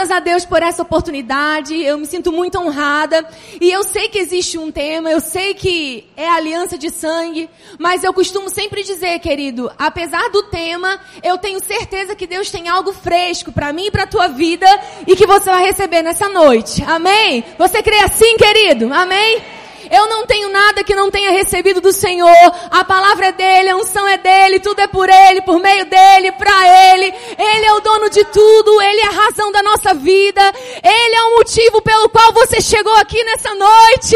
Graças a Deus por essa oportunidade, eu me sinto muito honrada. E eu sei que existe um tema, eu sei que é aliança de sangue, mas eu costumo sempre dizer, querido, apesar do tema, eu tenho certeza que Deus tem algo fresco para mim e para tua vida e que você vai receber nessa noite. Amém? Você crê assim, querido? Amém? Eu não tenho nada que não tenha recebido do Senhor. A palavra é dele, a unção é dele, tudo é por ele, por meio dele, para ele. Ele é o dono de tudo, ele é a razão da nossa vida. Ele é o motivo pelo qual você chegou aqui nessa noite.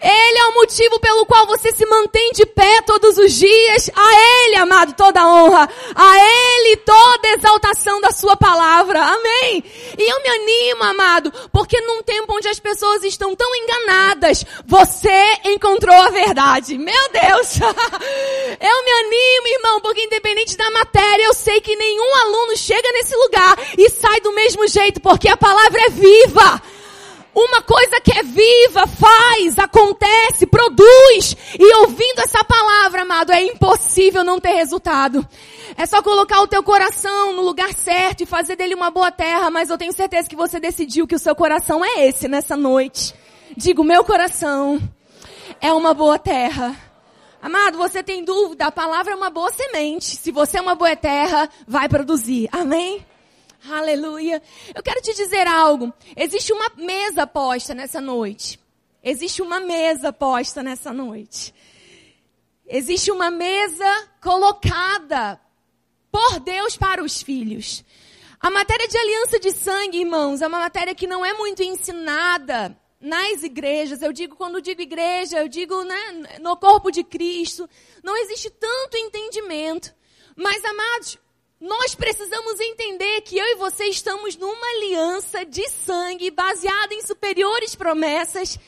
Ele é o motivo pelo qual você se mantém de pé todos os dias. A ele, amado, toda honra. A ele toda exaltação da sua palavra. Amém. E eu me animo, amado, porque num tempo onde as pessoas estão tão enganadas, você você encontrou a verdade. Meu Deus! Eu me animo, irmão, porque independente da matéria, eu sei que nenhum aluno chega nesse lugar e sai do mesmo jeito, porque a palavra é viva. Uma coisa que é viva, faz, acontece, produz. E ouvindo essa palavra, amado, é impossível não ter resultado. É só colocar o teu coração no lugar certo e fazer dele uma boa terra, mas eu tenho certeza que você decidiu que o seu coração é esse nessa noite. Digo, meu coração é uma boa terra. Amado, você tem dúvida? A palavra é uma boa semente. Se você é uma boa terra, vai produzir. Amém? Aleluia. Eu quero te dizer algo. Existe uma mesa posta nessa noite. Existe uma mesa posta nessa noite. Existe uma mesa colocada por Deus para os filhos. A matéria de aliança de sangue, irmãos, é uma matéria que não é muito ensinada nas igrejas, eu digo, quando digo igreja, eu digo né, no corpo de Cristo, não existe tanto entendimento. Mas, amados, nós precisamos entender que eu e você estamos numa aliança de sangue baseada em superiores promessas.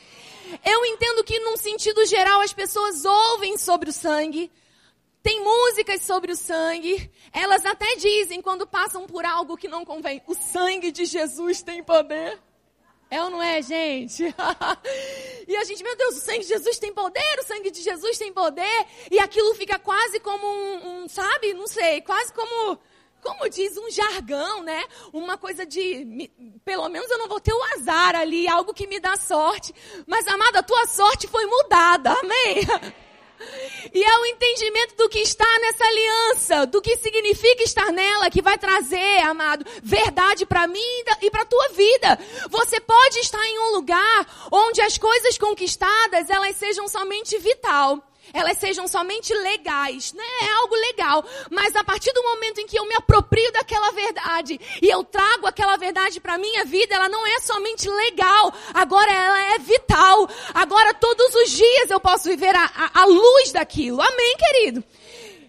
Eu entendo que, num sentido geral, as pessoas ouvem sobre o sangue, tem músicas sobre o sangue, elas até dizem quando passam por algo que não convém: o sangue de Jesus tem poder. É ou não é, gente? e a gente, meu Deus, o sangue de Jesus tem poder, o sangue de Jesus tem poder. E aquilo fica quase como um, um sabe? Não sei, quase como como diz um jargão, né? Uma coisa de, me, pelo menos eu não vou ter o azar ali, algo que me dá sorte. Mas, amada, a tua sorte foi mudada, amém? E é o entendimento do que está nessa aliança, do que significa estar nela, que vai trazer, amado, verdade para mim e para tua vida. Você pode estar em um lugar onde as coisas conquistadas, elas sejam somente vital elas sejam somente legais, né? É algo legal, mas a partir do momento em que eu me aproprio daquela verdade e eu trago aquela verdade para minha vida, ela não é somente legal, agora ela é vital. Agora todos os dias eu posso viver a, a, a luz daquilo. Amém, querido.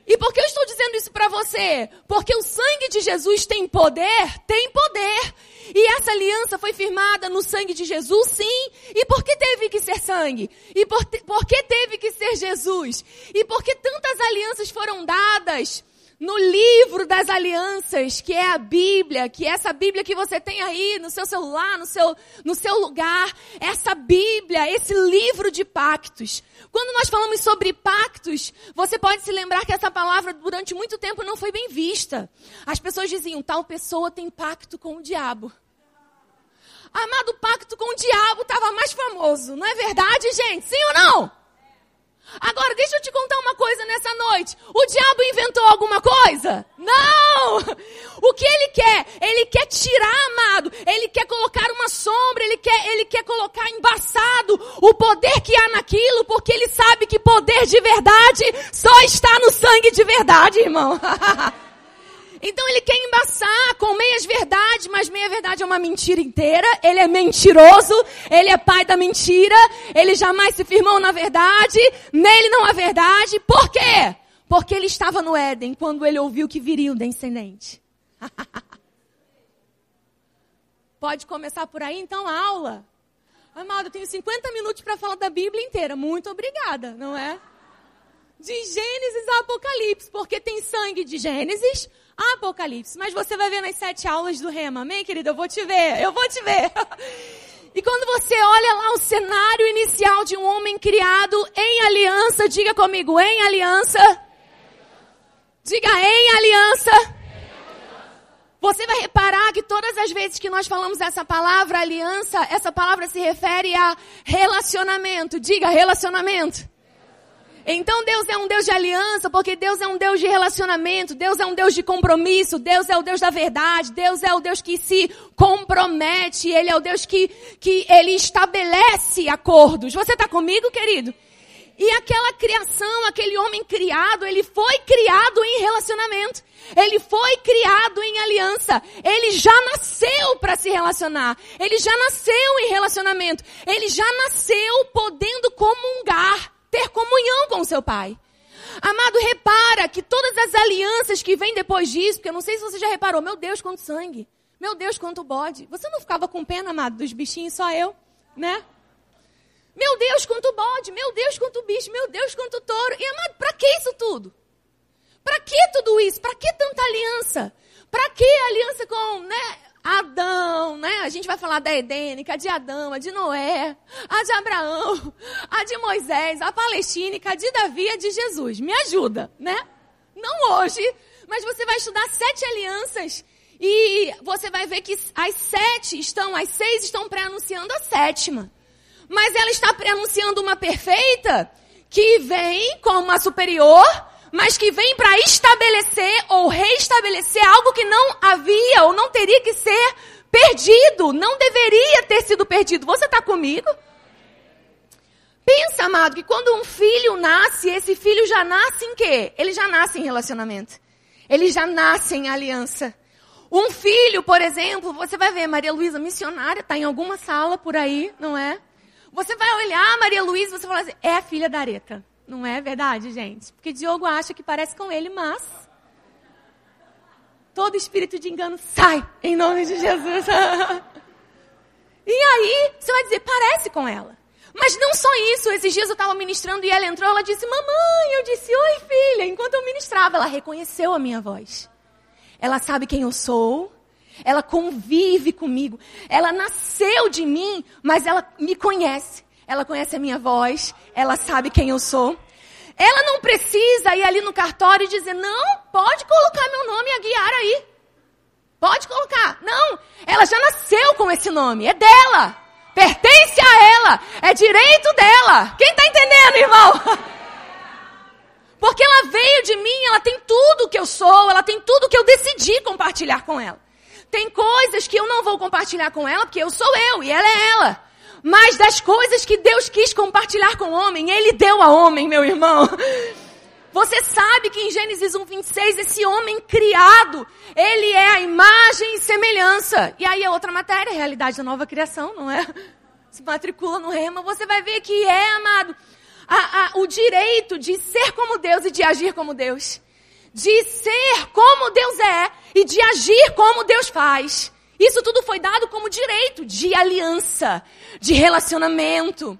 E por que eu estou dizendo isso para você? Porque o sangue de Jesus tem poder, tem poder. E essa aliança foi firmada no sangue de Jesus, sim. E por que teve que ser sangue? E por, por que teve que ser Jesus? E por que tantas alianças foram dadas? no livro das alianças, que é a Bíblia, que é essa Bíblia que você tem aí no seu celular, no seu, no seu lugar, essa Bíblia, esse livro de pactos. Quando nós falamos sobre pactos, você pode se lembrar que essa palavra durante muito tempo não foi bem vista. As pessoas diziam, tal pessoa tem pacto com o diabo. Amado pacto com o diabo estava mais famoso, não é verdade, gente? Sim ou não? Agora, deixa eu te contar uma coisa nessa noite. O diabo inventou alguma coisa? Não! O que ele quer? Ele quer tirar, amado. Ele quer colocar uma sombra, ele quer, ele quer colocar embaçado o poder que há naquilo, porque ele sabe que poder de verdade só está no sangue de verdade, irmão. Então ele quer embaçar com meias verdades, mas meia verdade é uma mentira inteira. Ele é mentiroso, ele é pai da mentira, ele jamais se firmou na verdade, nele não há verdade. Por quê? Porque ele estava no Éden quando ele ouviu que viria o descendente. Pode começar por aí então a aula. Amado, eu tenho 50 minutos para falar da Bíblia inteira. Muito obrigada, não é? De Gênesis a Apocalipse, porque tem sangue de Gênesis, Apocalipse. Mas você vai ver nas sete aulas do Rema. Amém, querida? Eu vou te ver. Eu vou te ver. E quando você olha lá o cenário inicial de um homem criado em aliança, diga comigo, em aliança. Diga em aliança. Você vai reparar que todas as vezes que nós falamos essa palavra aliança, essa palavra se refere a relacionamento. Diga relacionamento. Então Deus é um Deus de aliança, porque Deus é um Deus de relacionamento, Deus é um Deus de compromisso, Deus é o Deus da verdade, Deus é o Deus que se compromete, Ele é o Deus que, que Ele estabelece acordos. Você está comigo, querido? E aquela criação, aquele homem criado, ele foi criado em relacionamento. Ele foi criado em aliança. Ele já nasceu para se relacionar. Ele já nasceu em relacionamento. Ele já nasceu podendo comungar ter comunhão com o seu pai. Amado, repara que todas as alianças que vêm depois disso, porque eu não sei se você já reparou, meu Deus, quanto sangue. Meu Deus, quanto bode. Você não ficava com pena, amado, dos bichinhos, só eu, né? Meu Deus, quanto bode. Meu Deus, quanto bicho. Meu Deus, quanto touro. E, amado, para que isso tudo? Para que tudo isso? Para que tanta aliança? Para que aliança com, né, Adão, né? A gente vai falar da Edênica, de Adão, a de Noé, a de Abraão, a de Moisés, a Palestínica, a de Davi, a de Jesus. Me ajuda, né? Não hoje, mas você vai estudar sete alianças e você vai ver que as sete estão, as seis estão pré-anunciando a sétima. Mas ela está pré-anunciando uma perfeita que vem como uma superior mas que vem para estabelecer ou reestabelecer algo que não havia ou não teria que ser perdido, não deveria ter sido perdido. Você está comigo? Pensa, amado, que quando um filho nasce, esse filho já nasce em quê? Ele já nasce em relacionamento. Ele já nasce em aliança. Um filho, por exemplo, você vai ver Maria Luísa missionária, está em alguma sala por aí, não é? Você vai olhar Maria Luísa e você fala assim, é a filha da Areta. Não é verdade, gente? Porque Diogo acha que parece com ele, mas todo espírito de engano sai em nome de Jesus. e aí, você vai dizer, parece com ela. Mas não só isso, esses dias eu estava ministrando e ela entrou, ela disse, mamãe, eu disse, oi filha, enquanto eu ministrava, ela reconheceu a minha voz. Ela sabe quem eu sou, ela convive comigo, ela nasceu de mim, mas ela me conhece. Ela conhece a minha voz, ela sabe quem eu sou. Ela não precisa ir ali no cartório e dizer: não, pode colocar meu nome a guiar aí. Pode colocar. Não, ela já nasceu com esse nome, é dela. Pertence a ela, é direito dela. Quem tá entendendo, irmão? Porque ela veio de mim, ela tem tudo que eu sou, ela tem tudo que eu decidi compartilhar com ela. Tem coisas que eu não vou compartilhar com ela, porque eu sou eu e ela é ela. Mas das coisas que Deus quis compartilhar com o homem, ele deu a homem, meu irmão. Você sabe que em Gênesis 1:26 esse homem criado, ele é a imagem e semelhança. E aí é outra matéria, é a realidade da nova criação, não é? Se matricula no rema, você vai ver que é, amado, a, a, o direito de ser como Deus e de agir como Deus. De ser como Deus é e de agir como Deus faz. Isso tudo foi dado como direito de aliança, de relacionamento.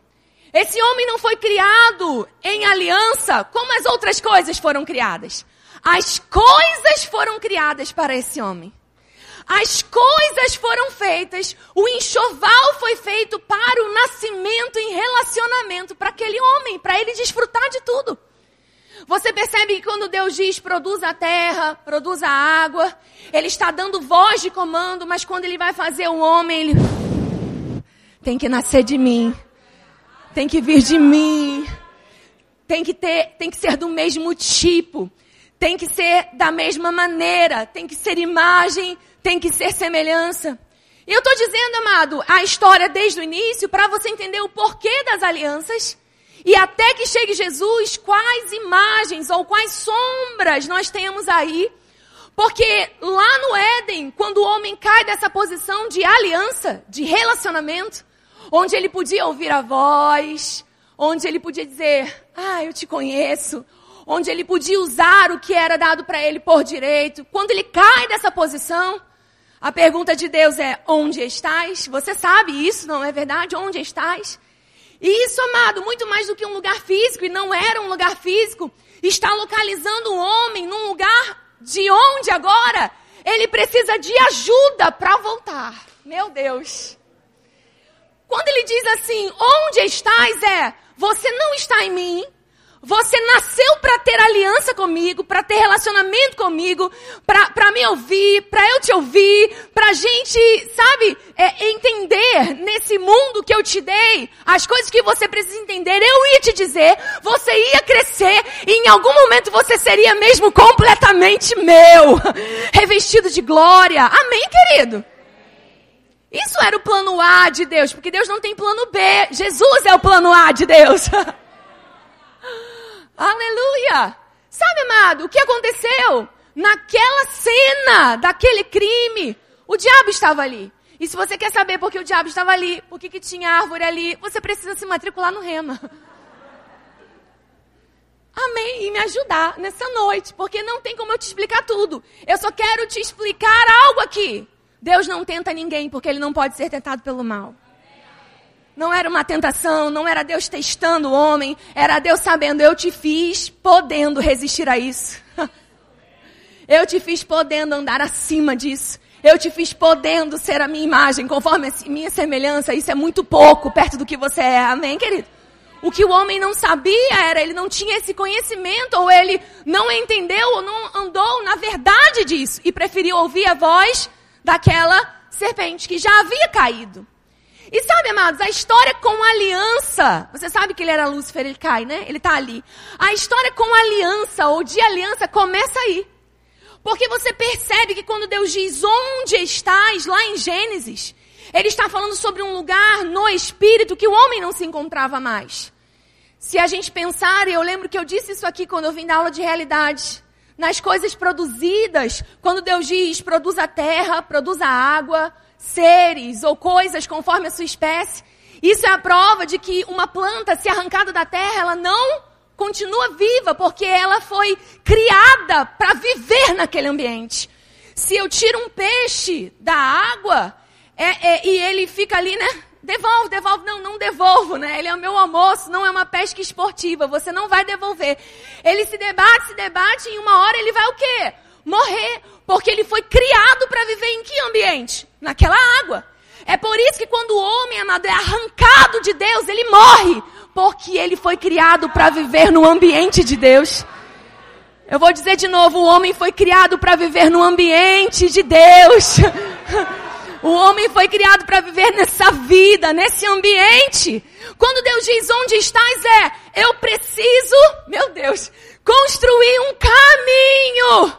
Esse homem não foi criado em aliança como as outras coisas foram criadas. As coisas foram criadas para esse homem. As coisas foram feitas, o enxoval foi feito para o nascimento em relacionamento para aquele homem, para ele desfrutar de tudo. Você percebe que quando Deus diz produza a terra, produza a água, Ele está dando voz de comando, mas quando Ele vai fazer o um homem, Ele tem que nascer de mim, tem que vir de mim, tem que ter, tem que ser do mesmo tipo, tem que ser da mesma maneira, tem que ser imagem, tem que ser semelhança. E eu estou dizendo, amado, a história desde o início para você entender o porquê das alianças e até que chegue Jesus, quais imagens ou quais sombras nós temos aí? Porque lá no Éden, quando o homem cai dessa posição de aliança, de relacionamento, onde ele podia ouvir a voz, onde ele podia dizer: Ah, eu te conheço. Onde ele podia usar o que era dado para ele por direito. Quando ele cai dessa posição, a pergunta de Deus é: Onde estás? Você sabe isso, não é verdade? Onde estás? E isso, amado, muito mais do que um lugar físico, e não era um lugar físico, está localizando o homem num lugar de onde agora ele precisa de ajuda para voltar. Meu Deus. Quando ele diz assim: Onde estás? É, você não está em mim. Você nasceu para ter aliança comigo, para ter relacionamento comigo, para me ouvir, para eu te ouvir, para gente, sabe, é, entender nesse mundo que eu te dei, as coisas que você precisa entender, eu ia te dizer, você ia crescer e em algum momento você seria mesmo completamente meu, revestido de glória. Amém, querido? Isso era o plano A de Deus, porque Deus não tem plano B. Jesus é o plano A de Deus. Aleluia! Sabe, amado, o que aconteceu? Naquela cena daquele crime, o diabo estava ali. E se você quer saber por que o diabo estava ali, por que, que tinha árvore ali, você precisa se matricular no rema. Amém. E me ajudar nessa noite, porque não tem como eu te explicar tudo. Eu só quero te explicar algo aqui. Deus não tenta ninguém, porque ele não pode ser tentado pelo mal. Não era uma tentação, não era Deus testando o homem, era Deus sabendo, eu te fiz podendo resistir a isso. Eu te fiz podendo andar acima disso. Eu te fiz podendo ser a minha imagem, conforme a minha semelhança. Isso é muito pouco perto do que você é. Amém, querido? O que o homem não sabia era, ele não tinha esse conhecimento, ou ele não entendeu, ou não andou na verdade disso, e preferiu ouvir a voz daquela serpente que já havia caído. E sabe, amados, a história com a aliança. Você sabe que ele era Lúcifer, ele cai, né? Ele está ali. A história com a aliança ou de aliança começa aí. Porque você percebe que quando Deus diz onde estás, lá em Gênesis, ele está falando sobre um lugar no espírito que o homem não se encontrava mais. Se a gente pensar, e eu lembro que eu disse isso aqui quando eu vim da aula de realidade, nas coisas produzidas, quando Deus diz produz a terra, produz a água, seres ou coisas conforme a sua espécie, isso é a prova de que uma planta, se arrancada da terra, ela não continua viva porque ela foi criada para viver naquele ambiente. Se eu tiro um peixe da água é, é, e ele fica ali, né? Devolve, devolve. Não, não devolvo, né? Ele é o meu almoço, não é uma pesca esportiva. Você não vai devolver. Ele se debate, se debate e em uma hora ele vai o quê? Morrer. Porque ele foi criado para viver em que ambiente? Naquela água. É por isso que quando o homem, amado, é arrancado de Deus, ele morre porque ele foi criado para viver no ambiente de Deus. Eu vou dizer de novo: o homem foi criado para viver no ambiente de Deus. O homem foi criado para viver nessa vida, nesse ambiente. Quando Deus diz onde estás, é eu preciso, meu Deus, construir um caminho.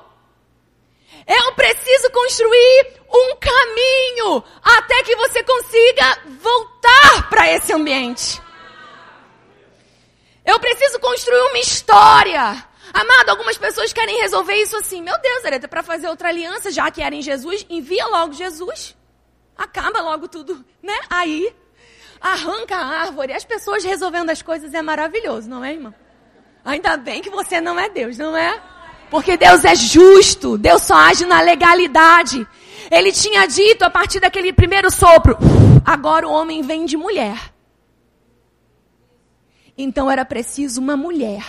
Eu preciso construir um caminho até que você consiga voltar para esse ambiente. Eu preciso construir uma história. Amado, algumas pessoas querem resolver isso assim. Meu Deus, Areta, para fazer outra aliança, já que era em Jesus, envia logo Jesus. Acaba logo tudo, né? Aí, arranca a árvore. As pessoas resolvendo as coisas é maravilhoso, não é, irmão? Ainda bem que você não é Deus, não é? Porque Deus é justo, Deus só age na legalidade. Ele tinha dito a partir daquele primeiro sopro: agora o homem vem de mulher. Então era preciso uma mulher.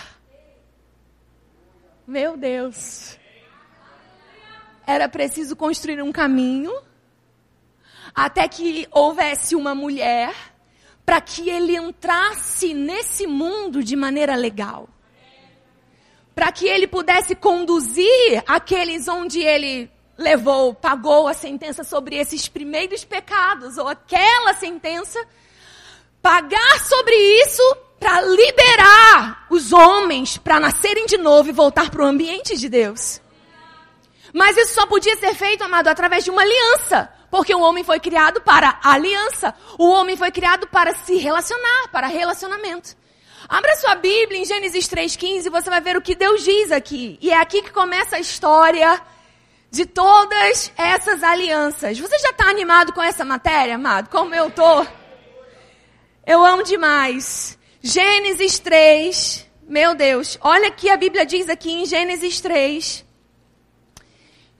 Meu Deus. Era preciso construir um caminho até que houvesse uma mulher para que ele entrasse nesse mundo de maneira legal. Para que ele pudesse conduzir aqueles onde ele levou, pagou a sentença sobre esses primeiros pecados ou aquela sentença, pagar sobre isso para liberar os homens para nascerem de novo e voltar para o ambiente de Deus. Mas isso só podia ser feito, amado, através de uma aliança. Porque o homem foi criado para aliança. O homem foi criado para se relacionar, para relacionamento. Abra sua Bíblia em Gênesis 3,15 e você vai ver o que Deus diz aqui. E é aqui que começa a história de todas essas alianças. Você já está animado com essa matéria, amado? Como eu tô? Eu amo demais. Gênesis 3, meu Deus, olha que a Bíblia diz aqui em Gênesis 3.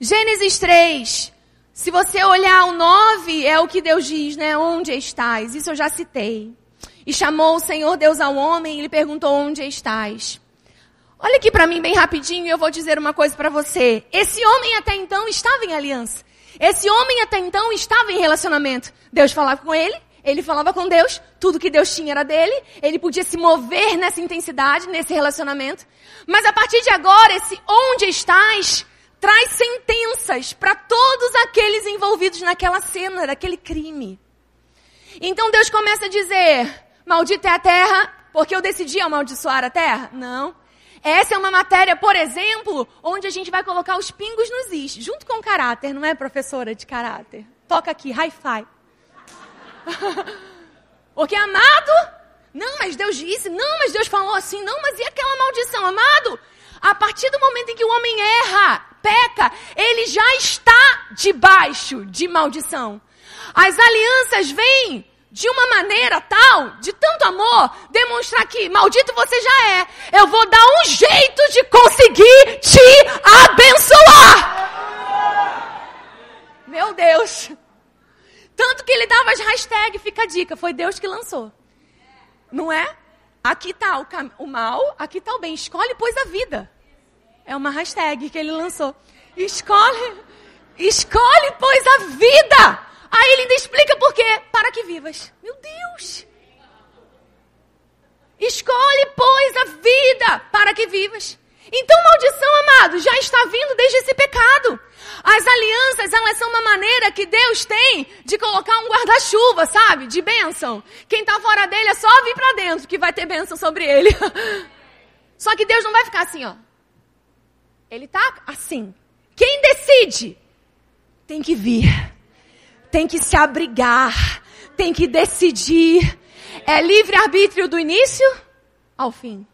Gênesis 3, se você olhar o 9, é o que Deus diz, né? Onde estás? Isso eu já citei. E chamou o Senhor Deus ao homem e lhe perguntou: Onde estás? Olha aqui para mim bem rapidinho e eu vou dizer uma coisa para você. Esse homem até então estava em aliança. Esse homem até então estava em relacionamento. Deus falava com ele, ele falava com Deus, tudo que Deus tinha era dele, ele podia se mover nessa intensidade, nesse relacionamento. Mas a partir de agora, esse onde estás traz sentenças para todos aqueles envolvidos naquela cena, naquele crime. Então Deus começa a dizer: Maldita é a terra, porque eu decidi amaldiçoar a terra? Não. Essa é uma matéria, por exemplo, onde a gente vai colocar os pingos nos is, junto com o caráter, não é, professora de caráter? Toca aqui, hi-fi. Porque amado, não, mas Deus disse, não, mas Deus falou assim, não, mas e aquela maldição? Amado, a partir do momento em que o homem erra, peca, ele já está debaixo de maldição. As alianças vêm de uma maneira tal, de tanto amor, demonstrar que maldito você já é. Eu vou dar um jeito de conseguir te abençoar. Meu Deus. Tanto que ele dava as hashtags, fica a dica, foi Deus que lançou. Não é? Aqui está o, o mal, aqui está o bem. Escolhe, pois, a vida. É uma hashtag que ele lançou. Escolhe, escolhe, pois, a vida. Aí ele ainda explica por quê. Para que vivas. Meu Deus! Escolhe, pois, a vida para que vivas. Então, maldição, amado, já está vindo desde esse pecado. As alianças, elas são uma maneira que Deus tem de colocar um guarda-chuva, sabe? De bênção. Quem está fora dele é só vir para dentro que vai ter bênção sobre ele. Só que Deus não vai ficar assim, ó. Ele tá assim. Quem decide tem que vir. Tem que se abrigar. Tem que decidir. É livre-arbítrio do início ao fim.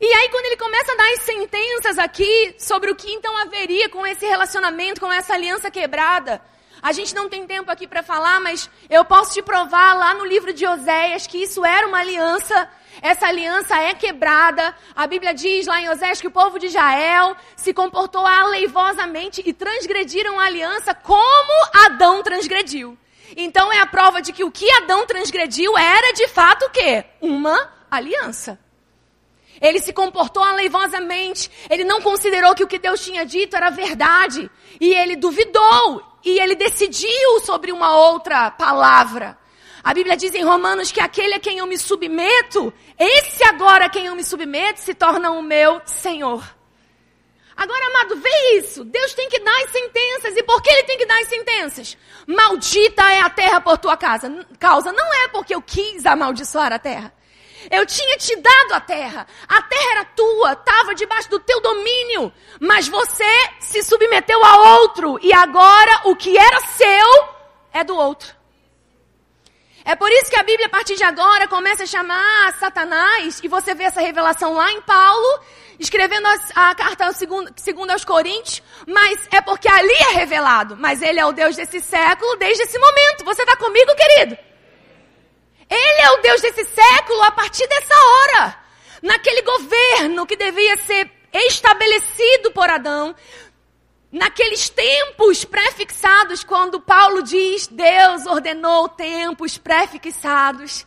E aí, quando ele começa a dar as sentenças aqui sobre o que então haveria com esse relacionamento, com essa aliança quebrada, a gente não tem tempo aqui para falar, mas eu posso te provar lá no livro de Oséias que isso era uma aliança. Essa aliança é quebrada. A Bíblia diz lá em Oséias que o povo de Israel se comportou aleivosamente e transgrediram a aliança como Adão transgrediu. Então é a prova de que o que Adão transgrediu era de fato o quê? Uma aliança. Ele se comportou aleivosamente. Ele não considerou que o que Deus tinha dito era verdade. E ele duvidou. E ele decidiu sobre uma outra palavra. A Bíblia diz em Romanos que aquele a quem eu me submeto, esse agora a quem eu me submeto, se torna o meu Senhor. Agora, amado, vê isso. Deus tem que dar as sentenças. E por que ele tem que dar as sentenças? Maldita é a terra por tua casa. causa. Não é porque eu quis amaldiçoar a terra. Eu tinha te dado a terra. A terra era tua, estava debaixo do teu domínio. Mas você se submeteu a outro. E agora o que era seu é do outro. É por isso que a Bíblia, a partir de agora, começa a chamar Satanás, e você vê essa revelação lá em Paulo, escrevendo a, a carta ao segundo, segundo aos Coríntios, mas é porque ali é revelado. Mas ele é o Deus desse século, desde esse momento. Você está comigo, querido? Ele é o Deus desse século a partir dessa hora. Naquele governo que devia ser estabelecido por Adão, naqueles tempos prefixados, quando Paulo diz Deus ordenou tempos prefixados.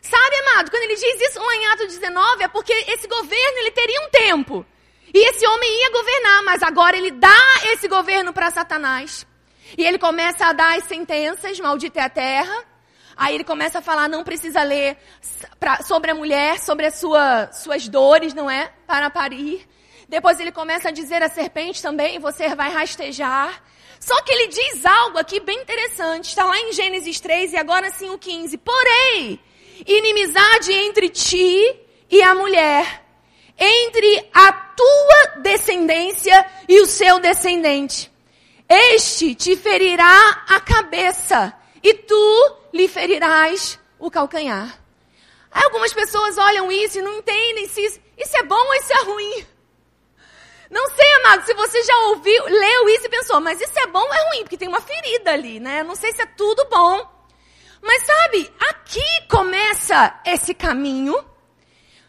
Sabe, amado, quando ele diz isso lá em Atos 19, é porque esse governo ele teria um tempo. E esse homem ia governar, mas agora ele dá esse governo para Satanás. E ele começa a dar as sentenças, maldita é a terra. Aí ele começa a falar, não precisa ler pra, sobre a mulher, sobre as sua, suas dores, não é? Para parir. Depois ele começa a dizer a serpente também, você vai rastejar. Só que ele diz algo aqui bem interessante. Está lá em Gênesis 3 e agora sim o 15. Porém, inimizade entre ti e a mulher, entre a tua descendência e o seu descendente. Este te ferirá a cabeça e tu lhe ferirás o calcanhar. Aí algumas pessoas olham isso e não entendem se isso, isso é bom ou isso é ruim. Não sei, amado, se você já ouviu, leu isso e pensou, mas isso é bom ou é ruim? Porque tem uma ferida ali, né? Não sei se é tudo bom. Mas sabe, aqui começa esse caminho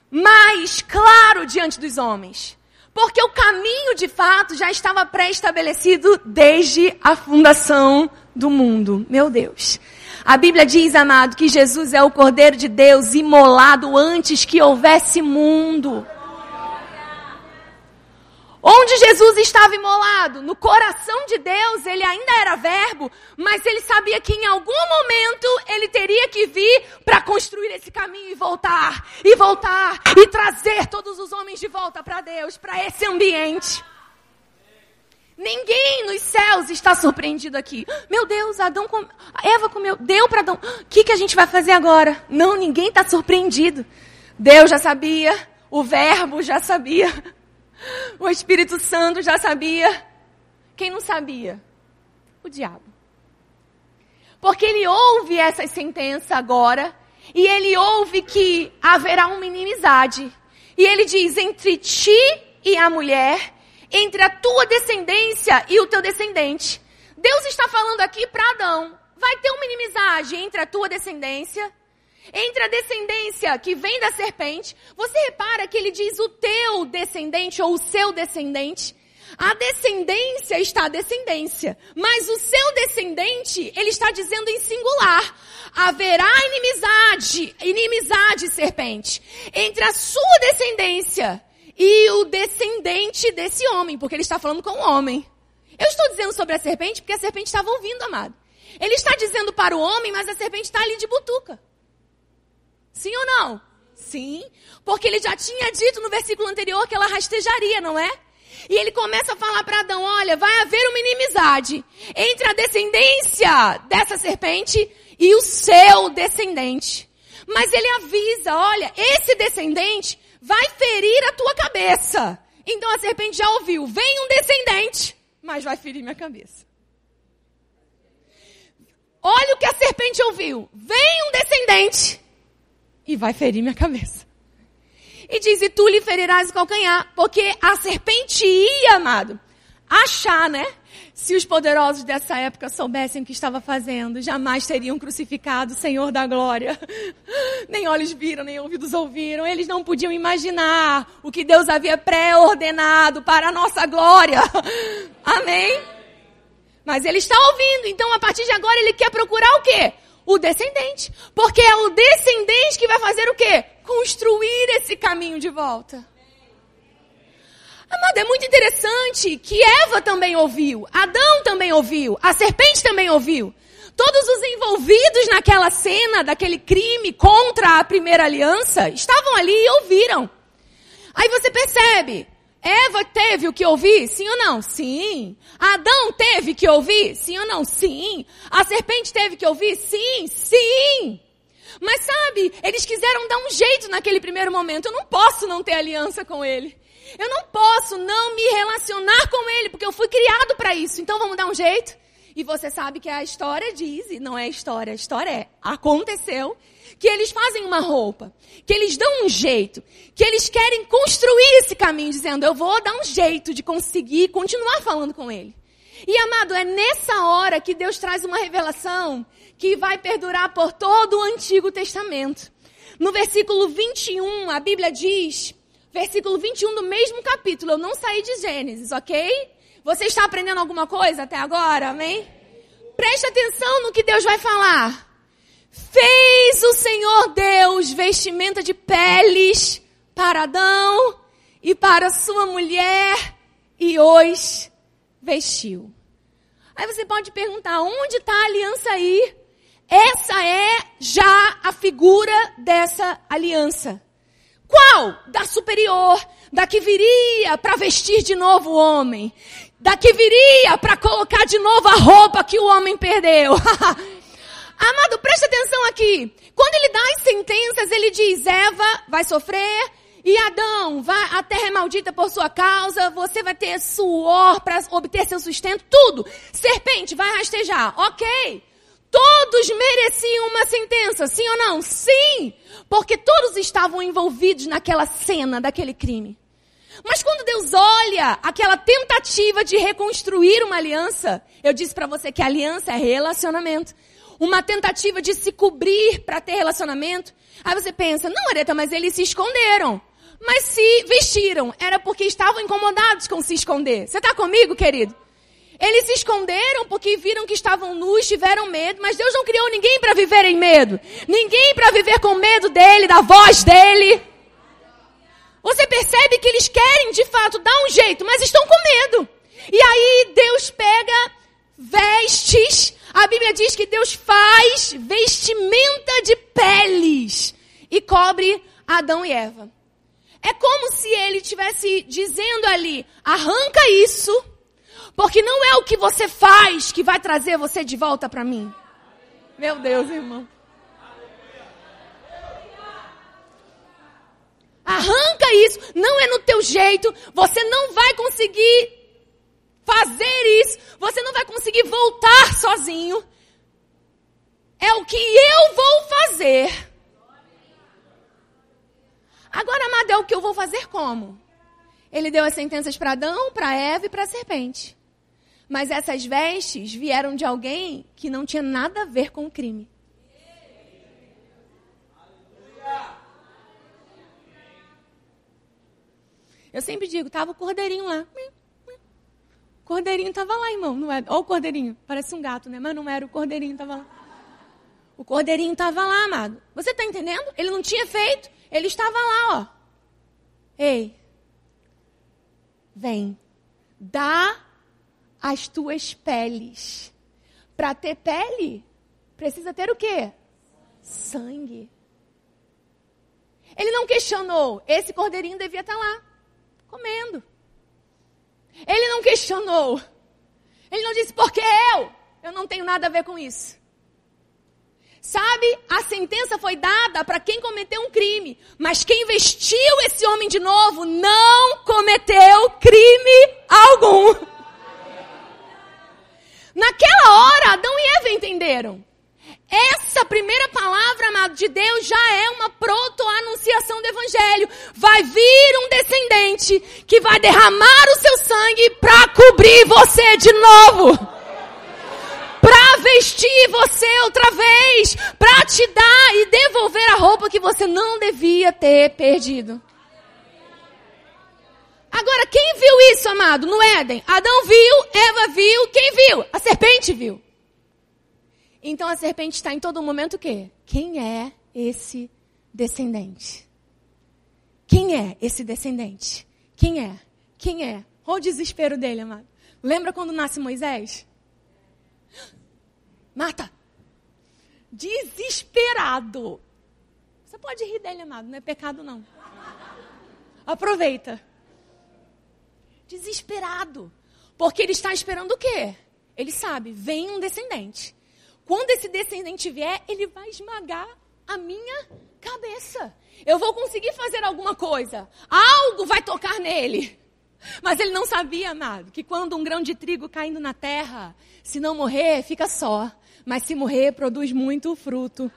mais claro diante dos homens. Porque o caminho, de fato, já estava pré-estabelecido desde a fundação do mundo. Meu Deus. A Bíblia diz, amado, que Jesus é o Cordeiro de Deus imolado antes que houvesse mundo. Onde Jesus estava imolado? No coração de Deus, ele ainda era verbo, mas ele sabia que em algum momento ele teria que vir para construir esse caminho e voltar, e voltar, e trazer todos os homens de volta para Deus, para esse ambiente. Ninguém nos céus está surpreendido aqui. Meu Deus, Adão com... Eva comeu, deu para Adão. O que, que a gente vai fazer agora? Não, ninguém está surpreendido. Deus já sabia, o Verbo já sabia, o Espírito Santo já sabia. Quem não sabia? O diabo. Porque ele ouve essa sentença agora e ele ouve que haverá uma inimizade. E ele diz: entre ti e a mulher entre a tua descendência e o teu descendente. Deus está falando aqui para Adão: vai ter uma inimizade entre a tua descendência, entre a descendência que vem da serpente. Você repara que ele diz o teu descendente ou o seu descendente. A descendência está a descendência, mas o seu descendente, ele está dizendo em singular. Haverá inimizade, inimizade serpente, entre a sua descendência e o descendente desse homem, porque ele está falando com o homem. Eu estou dizendo sobre a serpente porque a serpente estava ouvindo, amado. Ele está dizendo para o homem, mas a serpente está ali de butuca. Sim ou não? Sim. Porque ele já tinha dito no versículo anterior que ela rastejaria, não é? E ele começa a falar para Adão: olha, vai haver uma inimizade entre a descendência dessa serpente e o seu descendente. Mas ele avisa: olha, esse descendente vai ferir a tua cabeça. Então a assim, serpente já ouviu: vem um descendente, mas vai ferir minha cabeça. Olha o que a serpente ouviu: vem um descendente e vai ferir minha cabeça. E diz: e tu lhe ferirás o calcanhar, porque a serpente ia, amado, achar, né? Se os poderosos dessa época soubessem o que estava fazendo, jamais teriam crucificado o Senhor da glória. Nem olhos viram, nem ouvidos ouviram. Eles não podiam imaginar o que Deus havia pré-ordenado para a nossa glória. Amém? Mas ele está ouvindo, então a partir de agora ele quer procurar o quê? O descendente. Porque é o descendente que vai fazer o quê? Construir esse caminho de volta. Amado, é muito interessante que Eva também ouviu, Adão também ouviu, a serpente também ouviu. Todos os envolvidos naquela cena, daquele crime contra a primeira aliança, estavam ali e ouviram. Aí você percebe, Eva teve o que ouvir? Sim ou não? Sim. Adão teve que ouvir? Sim ou não? Sim. A serpente teve que ouvir? Sim, sim. Mas sabe, eles quiseram dar um jeito naquele primeiro momento. Eu não posso não ter aliança com ele. Eu não posso não me relacionar com ele, porque eu fui criado para isso. Então vamos dar um jeito? E você sabe que a história diz, e não é história, a história é aconteceu, que eles fazem uma roupa, que eles dão um jeito, que eles querem construir esse caminho, dizendo: eu vou dar um jeito de conseguir continuar falando com ele. E amado, é nessa hora que Deus traz uma revelação que vai perdurar por todo o Antigo Testamento. No versículo 21, a Bíblia diz versículo 21 do mesmo capítulo. Eu não saí de Gênesis, ok? Você está aprendendo alguma coisa até agora? Amém? Preste atenção no que Deus vai falar. Fez o Senhor Deus vestimenta de peles para Adão e para sua mulher e os vestiu. Aí você pode perguntar: onde está a aliança aí? Essa é já a figura dessa aliança. Qual? Da superior, da que viria para vestir de novo o homem, da que viria para colocar de novo a roupa que o homem perdeu. Amado, preste atenção aqui. Quando ele dá as sentenças, ele diz: Eva vai sofrer, e Adão, vai, a terra é maldita por sua causa, você vai ter suor para obter seu sustento, tudo. Serpente, vai rastejar. Ok. Todos mereciam uma sentença, sim ou não? Sim! Porque todos estavam envolvidos naquela cena daquele crime. Mas quando Deus olha aquela tentativa de reconstruir uma aliança, eu disse para você que aliança é relacionamento. Uma tentativa de se cobrir para ter relacionamento. Aí você pensa, não, Areta, mas eles se esconderam. Mas se vestiram, era porque estavam incomodados com se esconder. Você está comigo, querido? Eles se esconderam porque viram que estavam nus, tiveram medo, mas Deus não criou ninguém para viver em medo. Ninguém para viver com medo dele, da voz dele. Você percebe que eles querem de fato dar um jeito, mas estão com medo. E aí Deus pega vestes, a Bíblia diz que Deus faz vestimenta de peles e cobre Adão e Eva. É como se ele tivesse dizendo ali: arranca isso porque não é o que você faz que vai trazer você de volta para mim. Meu Deus, irmão. Arranca isso. Não é no teu jeito. Você não vai conseguir fazer isso. Você não vai conseguir voltar sozinho. É o que eu vou fazer. Agora, amado, é o que eu vou fazer como? Ele deu as sentenças para Adão, para Eva e para a serpente. Mas essas vestes vieram de alguém que não tinha nada a ver com o crime. Eu sempre digo, tava o cordeirinho lá. O cordeirinho tava lá, irmão. Não era... É? Olha o cordeirinho. Parece um gato, né? Mas não era. O cordeirinho tava lá. O cordeirinho tava lá, amado. Você está entendendo? Ele não tinha feito. Ele estava lá, ó. Ei. Vem. Dá as tuas peles. Para ter pele, precisa ter o quê? Sangue. Ele não questionou. Esse cordeirinho devia estar tá lá, comendo. Ele não questionou. Ele não disse, porque eu? Eu não tenho nada a ver com isso. Sabe, a sentença foi dada para quem cometeu um crime, mas quem vestiu esse homem de novo não cometeu crime algum. Naquela hora, Adão e Eva entenderam. Essa primeira palavra, amado, de Deus já é uma proto-anunciação do Evangelho. Vai vir um descendente que vai derramar o seu sangue para cobrir você de novo. Para vestir você outra vez. Para te dar e devolver a roupa que você não devia ter perdido. Agora, quem viu isso, amado, no Éden? Adão viu, Eva viu, quem viu? A serpente viu. Então a serpente está em todo momento o quê? Quem é esse descendente? Quem é esse descendente? Quem é? Quem é? Olha o desespero dele, amado. Lembra quando nasce Moisés? Mata! Desesperado. Você pode rir dele, amado, não é pecado não. Aproveita desesperado. Porque ele está esperando o quê? Ele sabe, vem um descendente. Quando esse descendente vier, ele vai esmagar a minha cabeça. Eu vou conseguir fazer alguma coisa. Algo vai tocar nele. Mas ele não sabia, amado, que quando um grão de trigo caindo na terra, se não morrer, fica só. Mas se morrer, produz muito fruto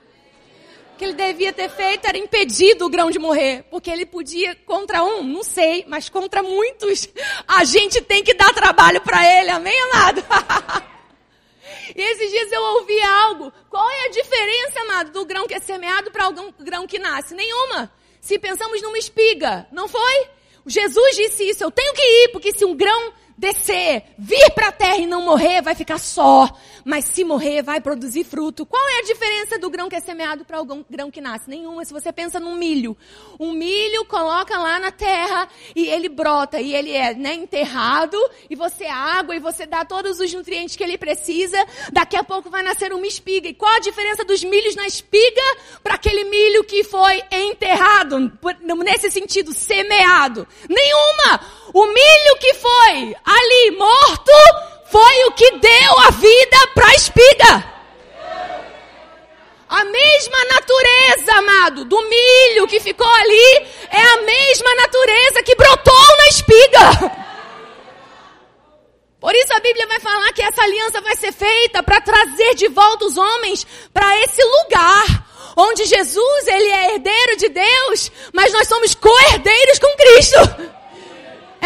que ele devia ter feito era impedido o grão de morrer, porque ele podia contra um, não sei, mas contra muitos. A gente tem que dar trabalho para ele, amém, amado? E esses dias eu ouvi algo. Qual é a diferença, amado, do grão que é semeado para algum grão que nasce? Nenhuma. Se pensamos numa espiga, não foi? Jesus disse isso. Eu tenho que ir, porque se um grão descer, vir para a terra e não morrer, vai ficar só. Mas se morrer, vai produzir fruto. Qual é a diferença do grão que é semeado para o grão que nasce? Nenhuma. Se você pensa num milho, um milho coloca lá na terra e ele brota e ele é né, enterrado e você água e você dá todos os nutrientes que ele precisa. Daqui a pouco vai nascer uma espiga. E qual a diferença dos milhos na espiga para aquele milho que foi enterrado? Nesse sentido, semeado. Nenhuma. O milho que foi ali morto, foi o que deu a vida para a espiga. A mesma natureza, amado, do milho que ficou ali, é a mesma natureza que brotou na espiga. Por isso a Bíblia vai falar que essa aliança vai ser feita para trazer de volta os homens para esse lugar onde Jesus, ele é herdeiro de Deus, mas nós somos co-herdeiros com Cristo.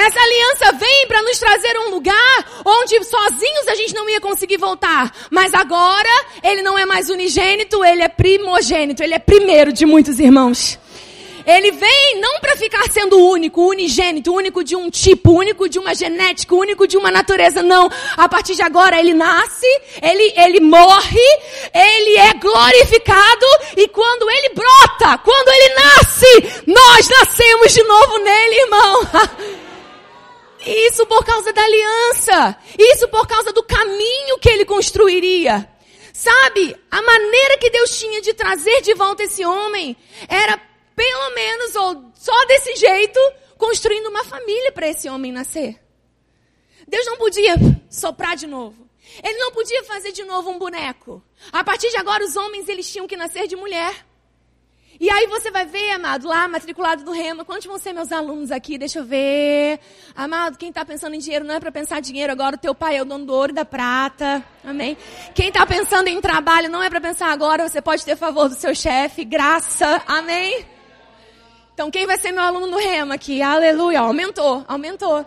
Essa aliança vem para nos trazer um lugar onde sozinhos a gente não ia conseguir voltar. Mas agora, ele não é mais unigênito, ele é primogênito, ele é primeiro de muitos irmãos. Ele vem não para ficar sendo único, unigênito, único de um tipo, único de uma genética, único de uma natureza, não. A partir de agora ele nasce, ele, ele morre, ele é glorificado e quando ele brota, quando ele nasce, nós nascemos de novo nele, irmão. Isso por causa da aliança. Isso por causa do caminho que ele construiria. Sabe, a maneira que Deus tinha de trazer de volta esse homem era pelo menos ou só desse jeito, construindo uma família para esse homem nascer. Deus não podia soprar de novo. Ele não podia fazer de novo um boneco. A partir de agora os homens eles tinham que nascer de mulher. E aí você vai ver, amado, lá matriculado do Rema, quantos vão ser meus alunos aqui? Deixa eu ver. Amado, quem está pensando em dinheiro não é para pensar dinheiro agora, o teu pai é o dono do ouro e da prata. Amém? Quem está pensando em trabalho não é para pensar agora, você pode ter favor do seu chefe, graça. Amém? Então quem vai ser meu aluno do Rema aqui? Aleluia, aumentou, aumentou.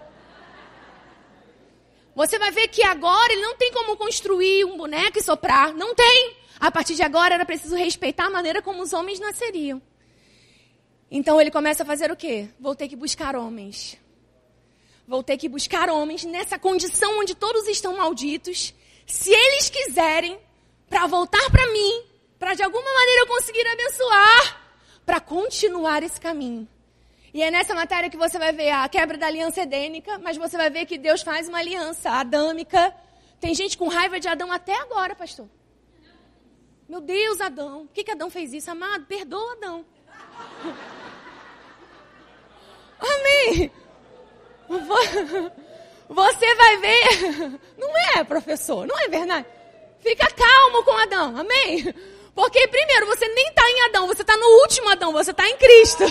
Você vai ver que agora ele não tem como construir um boneco e soprar, não tem. A partir de agora era preciso respeitar a maneira como os homens nasceriam. Então ele começa a fazer o quê? Vou ter que buscar homens. Vou ter que buscar homens nessa condição onde todos estão malditos, se eles quiserem, para voltar para mim, para de alguma maneira eu conseguir abençoar, para continuar esse caminho. E é nessa matéria que você vai ver a quebra da aliança edênica, mas você vai ver que Deus faz uma aliança adâmica. Tem gente com raiva de Adão até agora, pastor. Meu Deus, Adão, por que, que Adão fez isso? Amado, perdoa Adão. Amém. Você vai ver. Não é, professor, não é verdade? Fica calmo com Adão, amém? Porque, primeiro, você nem está em Adão, você está no último Adão, você está em Cristo.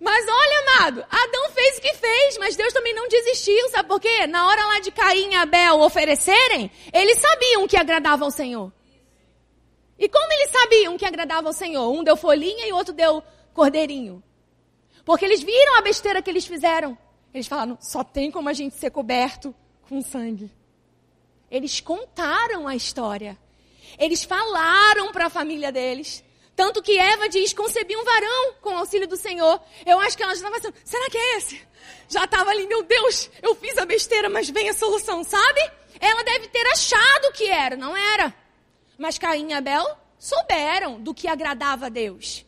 Mas olha, amado, Adão fez o que fez, mas Deus também não desistiu, sabe por quê? Na hora lá de Caim e Abel oferecerem, eles sabiam que agradava ao Senhor. E como eles sabiam que agradava ao Senhor? Um deu folhinha e o outro deu cordeirinho. Porque eles viram a besteira que eles fizeram. Eles falaram, só tem como a gente ser coberto com sangue. Eles contaram a história. Eles falaram para a família deles. Tanto que Eva diz: concebi um varão com o auxílio do Senhor. Eu acho que ela já estava pensando: será que é esse? Já estava ali, meu Deus, eu fiz a besteira, mas vem a solução, sabe? Ela deve ter achado que era, não era. Mas Caim e Abel souberam do que agradava a Deus.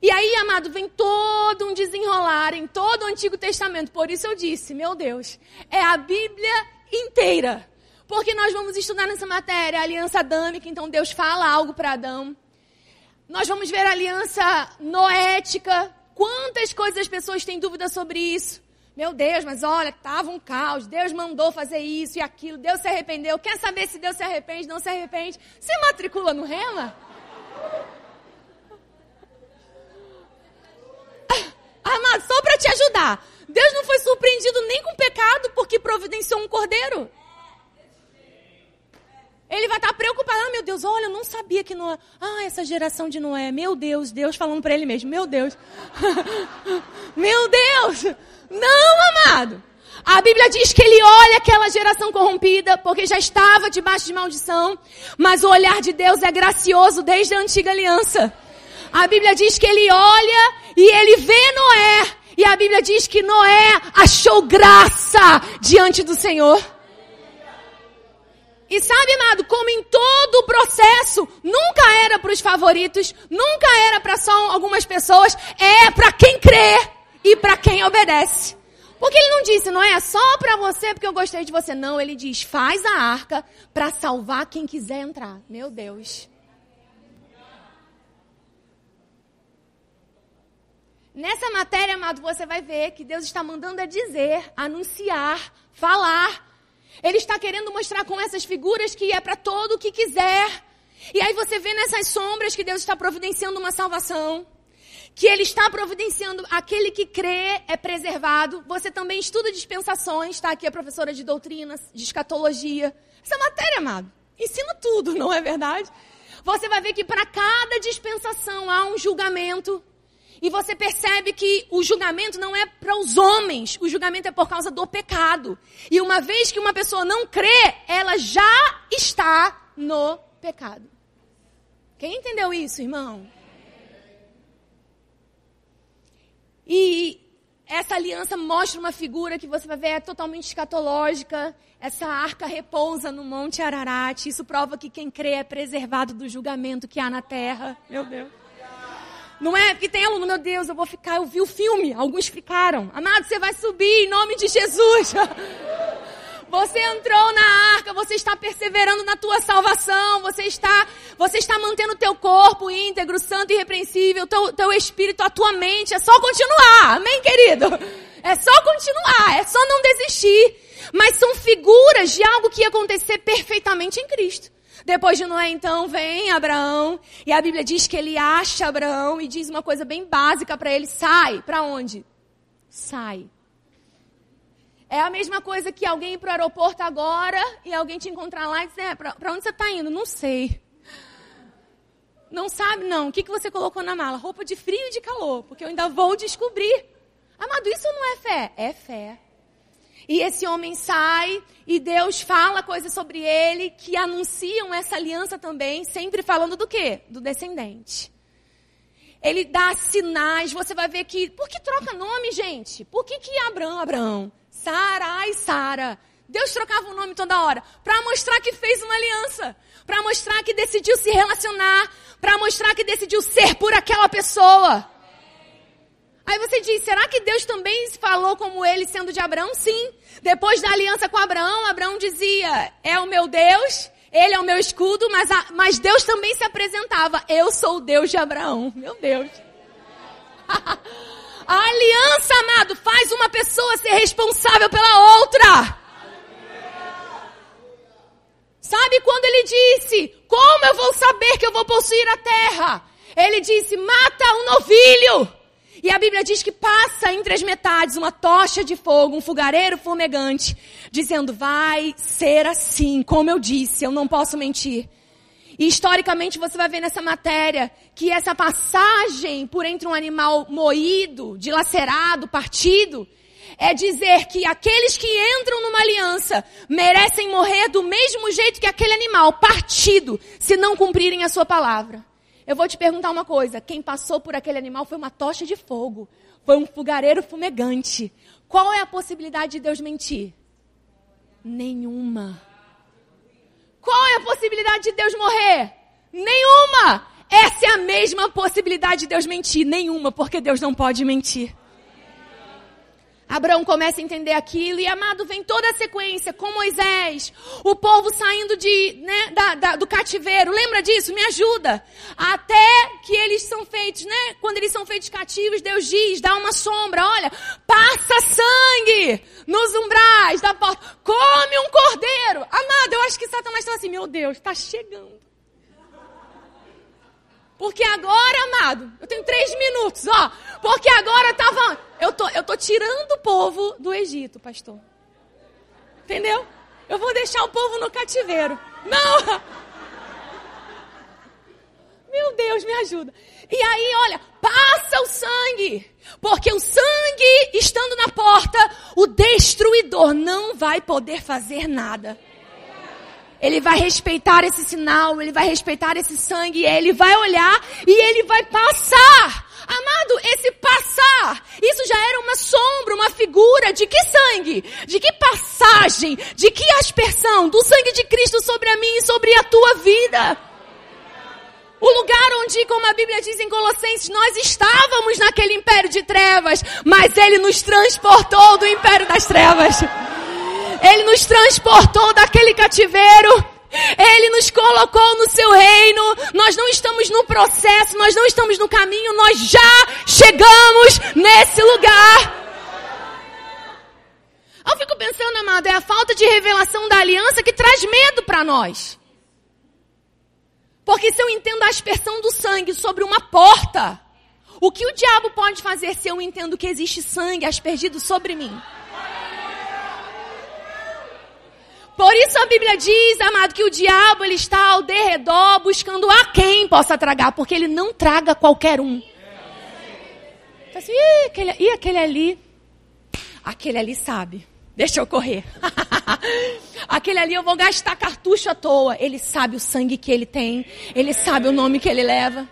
E aí, amado, vem todo um desenrolar em todo o Antigo Testamento. Por isso eu disse, meu Deus, é a Bíblia inteira. Porque nós vamos estudar nessa matéria a aliança adâmica, então Deus fala algo para Adão. Nós vamos ver aliança noética. Quantas coisas as pessoas têm dúvida sobre isso? Meu Deus, mas olha, estava um caos. Deus mandou fazer isso e aquilo. Deus se arrependeu. Quer saber se Deus se arrepende, não se arrepende? Se matricula no Rema? Ah, mas só para te ajudar. Deus não foi surpreendido nem com pecado porque providenciou um cordeiro. Ele vai estar preocupado. Ah, meu Deus, olha, eu não sabia que Noé. Ah, essa geração de Noé. Meu Deus, Deus falando para ele mesmo. Meu Deus. meu Deus. Não, amado. A Bíblia diz que ele olha aquela geração corrompida, porque já estava debaixo de maldição. Mas o olhar de Deus é gracioso desde a antiga aliança. A Bíblia diz que ele olha e ele vê Noé. E a Bíblia diz que Noé achou graça diante do Senhor. E sabe, amado, como em todo o processo, nunca era para os favoritos, nunca era para só algumas pessoas, é para quem crê e para quem obedece. Porque ele não disse, não é só para você porque eu gostei de você. Não, ele diz, faz a arca para salvar quem quiser entrar. Meu Deus. Nessa matéria, amado, você vai ver que Deus está mandando a é dizer, anunciar, falar ele está querendo mostrar com essas figuras que é para todo o que quiser. E aí você vê nessas sombras que Deus está providenciando uma salvação. Que Ele está providenciando aquele que crê é preservado. Você também estuda dispensações, está aqui a é professora de doutrinas, de escatologia. Essa é matéria, amado, ensina tudo, não é verdade? Você vai ver que para cada dispensação há um julgamento. E você percebe que o julgamento não é para os homens, o julgamento é por causa do pecado. E uma vez que uma pessoa não crê, ela já está no pecado. Quem entendeu isso, irmão? E essa aliança mostra uma figura que você vai ver é totalmente escatológica. Essa arca repousa no Monte Ararat. Isso prova que quem crê é preservado do julgamento que há na terra. Meu Deus. Não é? Porque tem aluno, meu Deus, eu vou ficar, eu vi o filme, alguns ficaram. Amado, você vai subir em nome de Jesus. Você entrou na arca, você está perseverando na tua salvação, você está, você está mantendo o teu corpo íntegro, santo e repreensível, teu, teu espírito, a tua mente. É só continuar, amém, querido? É só continuar, é só não desistir. Mas são figuras de algo que ia acontecer perfeitamente em Cristo. Depois de Noé, então, vem Abraão. E a Bíblia diz que ele acha Abraão e diz uma coisa bem básica para ele: sai. Para onde? Sai. É a mesma coisa que alguém ir para o aeroporto agora e alguém te encontrar lá e dizer: é, para onde você está indo? Não sei. Não sabe, não. O que, que você colocou na mala? Roupa de frio e de calor, porque eu ainda vou descobrir. Amado, isso não é fé? É fé. E esse homem sai e Deus fala coisas sobre ele que anunciam essa aliança também, sempre falando do quê? Do descendente. Ele dá sinais, você vai ver que. Por que troca nome, gente? Por que, que Abraão, Abraão, Sara, e Sara. Deus trocava o nome toda hora para mostrar que fez uma aliança, para mostrar que decidiu se relacionar, para mostrar que decidiu ser por aquela pessoa. Aí você diz, será que Deus também falou como ele sendo de Abraão? Sim. Depois da aliança com Abraão, Abraão dizia, é o meu Deus, ele é o meu escudo, mas, a, mas Deus também se apresentava, eu sou o Deus de Abraão. Meu Deus. A aliança, amado, faz uma pessoa ser responsável pela outra. Sabe quando ele disse: Como eu vou saber que eu vou possuir a terra? Ele disse: Mata um novilho. E a Bíblia diz que passa entre as metades uma tocha de fogo, um fogareiro fumegante, dizendo: vai ser assim, como eu disse, eu não posso mentir. E historicamente você vai ver nessa matéria que essa passagem por entre um animal moído, dilacerado, partido, é dizer que aqueles que entram numa aliança merecem morrer do mesmo jeito que aquele animal partido, se não cumprirem a sua palavra. Eu vou te perguntar uma coisa: quem passou por aquele animal foi uma tocha de fogo, foi um fogareiro fumegante. Qual é a possibilidade de Deus mentir? Nenhuma. Qual é a possibilidade de Deus morrer? Nenhuma! Essa é a mesma possibilidade de Deus mentir, nenhuma, porque Deus não pode mentir. Abraão começa a entender aquilo e, amado, vem toda a sequência com Moisés, o povo saindo de, né, da, da, do cativeiro. Lembra disso? Me ajuda. Até que eles são feitos, né? Quando eles são feitos cativos, Deus diz, dá uma sombra, olha, passa sangue nos umbrais da porta, come um cordeiro. Amado, eu acho que Satanás está assim, meu Deus, está chegando. Porque agora, amado, eu tenho três minutos, ó. Porque agora tava. Eu tô, eu tô tirando o povo do Egito, pastor. Entendeu? Eu vou deixar o povo no cativeiro. Não! Meu Deus, me ajuda. E aí, olha, passa o sangue. Porque o sangue estando na porta, o destruidor não vai poder fazer nada. Ele vai respeitar esse sinal, ele vai respeitar esse sangue, ele vai olhar e ele vai passar. Amado, esse passar, isso já era uma sombra, uma figura de que sangue? De que passagem? De que aspersão do sangue de Cristo sobre a mim e sobre a tua vida? O lugar onde, como a Bíblia diz em Colossenses, nós estávamos naquele império de trevas, mas ele nos transportou do império das trevas. Ele nos transportou daquele cativeiro. Ele nos colocou no seu reino. Nós não estamos no processo, nós não estamos no caminho, nós já chegamos nesse lugar. Eu fico pensando, amado, é a falta de revelação da aliança que traz medo para nós. Porque se eu entendo a aspersão do sangue sobre uma porta, o que o diabo pode fazer se eu entendo que existe sangue aspergido sobre mim? Por isso a Bíblia diz, amado, que o diabo ele está ao derredor buscando a quem possa tragar, porque ele não traga qualquer um. Então, assim, aquele, e aquele ali? Aquele ali sabe. Deixa eu correr. Aquele ali eu vou gastar cartucho à toa. Ele sabe o sangue que ele tem. Ele sabe o nome que ele leva.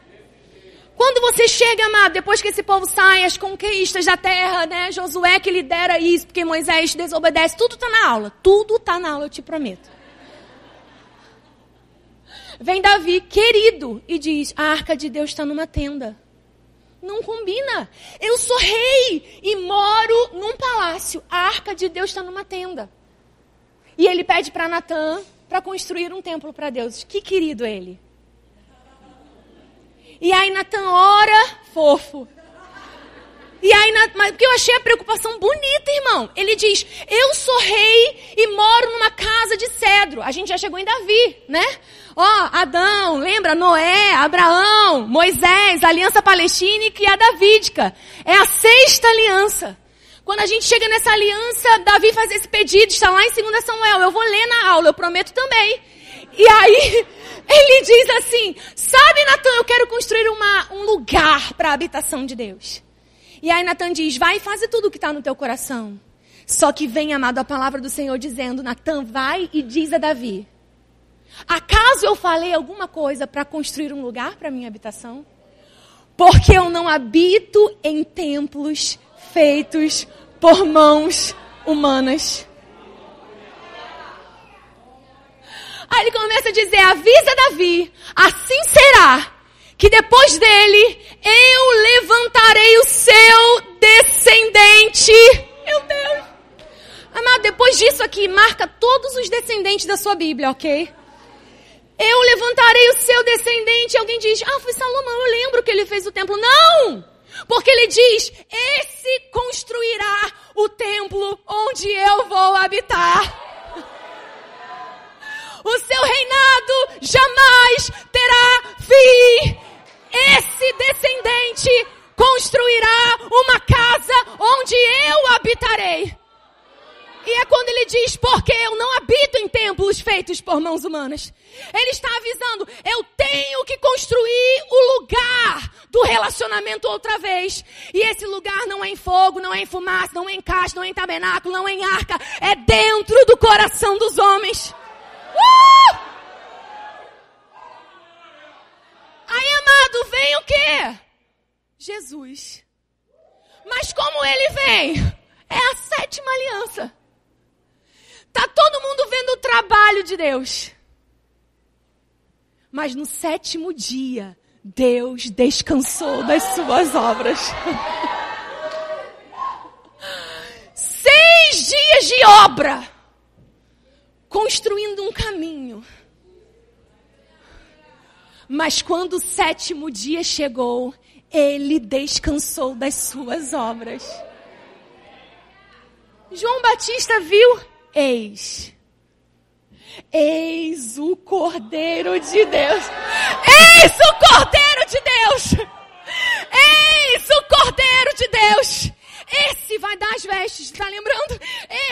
Quando você chega, amado, depois que esse povo sai, as conquistas da terra, né? Josué que lidera isso, porque Moisés desobedece, tudo está na aula. Tudo está na aula, eu te prometo. Vem Davi, querido, e diz: a arca de Deus está numa tenda. Não combina. Eu sou rei e moro num palácio. A arca de Deus está numa tenda. E ele pede para Natan para construir um templo para Deus. Que querido ele. E aí Natan ora, fofo. E aí, mas, porque eu achei a preocupação bonita, irmão. Ele diz: Eu sou rei e moro numa casa de cedro. A gente já chegou em Davi, né? Ó, Adão, lembra? Noé, Abraão, Moisés, aliança palestínica e a davídica. É a sexta aliança. Quando a gente chega nessa aliança, Davi faz esse pedido, está lá em 2 Samuel. Eu vou ler na aula, eu prometo também. E aí, ele diz assim: Sabe, Natan, eu quero construir uma, um lugar para a habitação de Deus. E aí Natan diz: Vai e faze tudo o que está no teu coração. Só que vem, amado, a palavra do Senhor dizendo: Natan, vai e diz a Davi: Acaso eu falei alguma coisa para construir um lugar para minha habitação? Porque eu não habito em templos feitos por mãos humanas. Aí ele começa a dizer: avisa Davi, assim será, que depois dele eu levantarei o seu descendente. Meu Deus! Amado, depois disso aqui, marca todos os descendentes da sua Bíblia, ok? Eu levantarei o seu descendente. Alguém diz: Ah, foi Salomão, eu lembro que ele fez o templo. Não! Porque ele diz: Esse construirá o templo onde eu vou habitar. O seu reinado jamais terá fim. Esse descendente construirá uma casa onde eu habitarei. E é quando ele diz, porque eu não habito em templos feitos por mãos humanas. Ele está avisando, eu tenho que construir o lugar do relacionamento outra vez. E esse lugar não é em fogo, não é em fumaça, não é em caixa, não é em tabernáculo, não é em arca. É dentro do coração dos homens. Uh! Aí, amado, vem o quê? Jesus. Mas como ele vem? É a sétima aliança. Tá todo mundo vendo o trabalho de Deus. Mas no sétimo dia, Deus descansou das suas obras. Seis dias de obra construindo um caminho. Mas quando o sétimo dia chegou, ele descansou das suas obras. João Batista viu, eis. Eis o Cordeiro de Deus. Eis o Cordeiro de Deus. Eis o Cordeiro de Deus esse vai dar as vestes, está lembrando?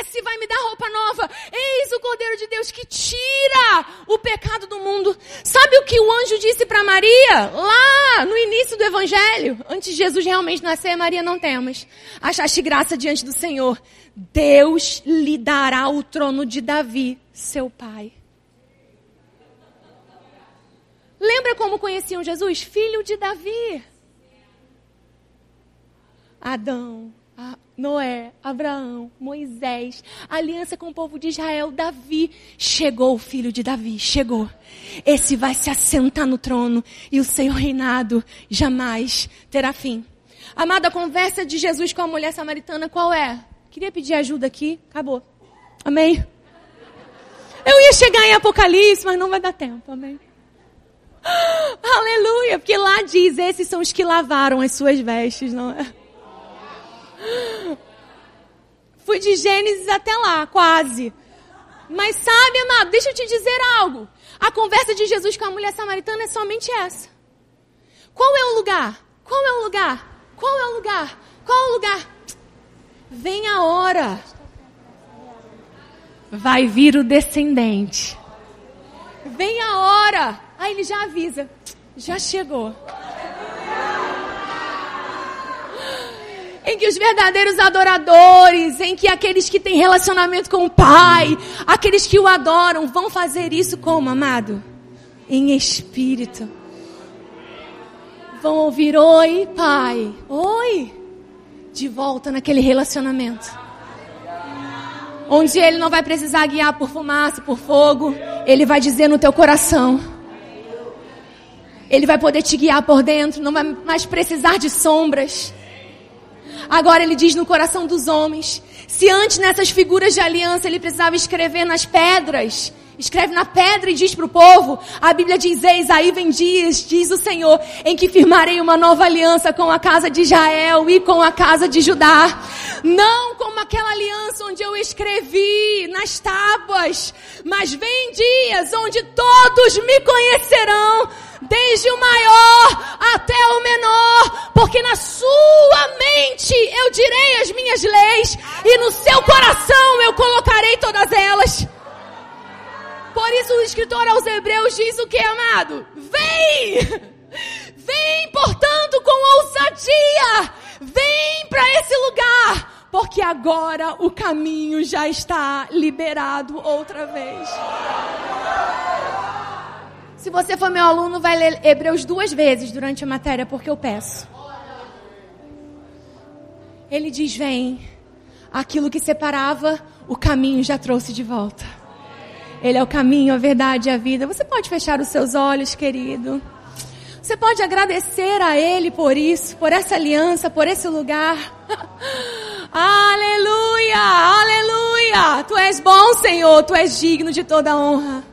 Esse vai me dar roupa nova. Eis o Cordeiro de Deus que tira o pecado do mundo. Sabe o que o anjo disse para Maria lá no início do Evangelho? Antes de Jesus realmente nascer, Maria, não temas. Achaste graça diante do Senhor. Deus lhe dará o trono de Davi, seu pai. Lembra como conheciam Jesus? Filho de Davi. Adão, ah, Noé, Abraão, Moisés, aliança com o povo de Israel, Davi. Chegou o filho de Davi, chegou. Esse vai se assentar no trono e o seu reinado jamais terá fim. Amada, a conversa de Jesus com a mulher samaritana qual é? Queria pedir ajuda aqui, acabou. Amém? Eu ia chegar em Apocalipse, mas não vai dar tempo, amém? Aleluia, porque lá diz: esses são os que lavaram as suas vestes, não é? Fui de Gênesis até lá, quase. Mas sabe, amado, deixa eu te dizer algo. A conversa de Jesus com a mulher samaritana é somente essa. Qual é o lugar? Qual é o lugar? Qual é o lugar? Qual é o lugar? Vem a hora. Vai vir o descendente. Vem a hora. Aí ele já avisa. Já chegou. em que os verdadeiros adoradores, em que aqueles que têm relacionamento com o Pai, aqueles que o adoram, vão fazer isso como, amado? Em espírito. Vão ouvir, oi, Pai, oi, de volta naquele relacionamento. Onde ele não vai precisar guiar por fumaça, por fogo, ele vai dizer no teu coração. Ele vai poder te guiar por dentro, não vai mais precisar de sombras. Agora ele diz no coração dos homens. Se antes nessas figuras de aliança ele precisava escrever nas pedras, escreve na pedra e diz para o povo. A Bíblia diz: Eis, aí vem dias, diz o Senhor, em que firmarei uma nova aliança com a casa de Israel e com a casa de Judá. Não como aquela aliança onde eu escrevi nas tábuas, mas vem dias onde todos me conhecerão desde o maior até o menor, porque na sua mente eu direi as minhas leis e no seu coração eu colocarei todas elas. Por isso o escritor aos Hebreus diz o que, amado? Vem! Vem, portanto, com ousadia! Vem para esse lugar! Porque agora o caminho já está liberado outra vez. Se você for meu aluno, vai ler Hebreus duas vezes durante a matéria, porque eu peço. Ele diz: Vem, aquilo que separava, o caminho já trouxe de volta. Ele é o caminho, a verdade e a vida. Você pode fechar os seus olhos, querido. Você pode agradecer a Ele por isso, por essa aliança, por esse lugar. aleluia, aleluia. Tu és bom, Senhor. Tu és digno de toda honra.